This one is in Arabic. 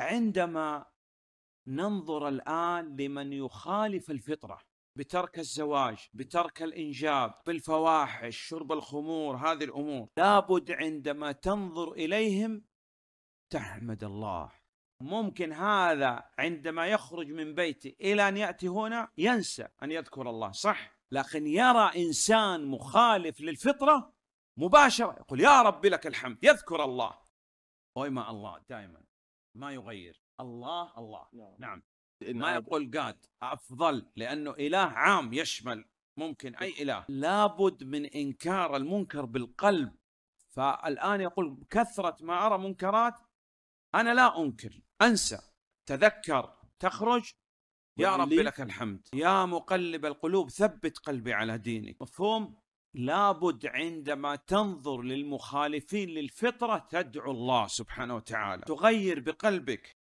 عندما ننظر الان لمن يخالف الفطره بترك الزواج بترك الانجاب بالفواحش شرب الخمور هذه الامور لابد عندما تنظر اليهم تحمد الله ممكن هذا عندما يخرج من بيته الى ان ياتي هنا ينسى ان يذكر الله صح لكن يرى انسان مخالف للفطره مباشره يقول يا رب لك الحمد يذكر الله ما الله دائما ما يغير الله الله نعم, نعم. ما يقول قاد افضل لانه اله عام يشمل ممكن اي اله لابد من انكار المنكر بالقلب فالان يقول كثره ما ارى منكرات انا لا انكر انسى تذكر تخرج يا رب لك الحمد يا مقلب القلوب ثبت قلبي على دينك مفهوم لابد عندما تنظر للمخالفين للفطرة تدعو الله سبحانه وتعالى تغير بقلبك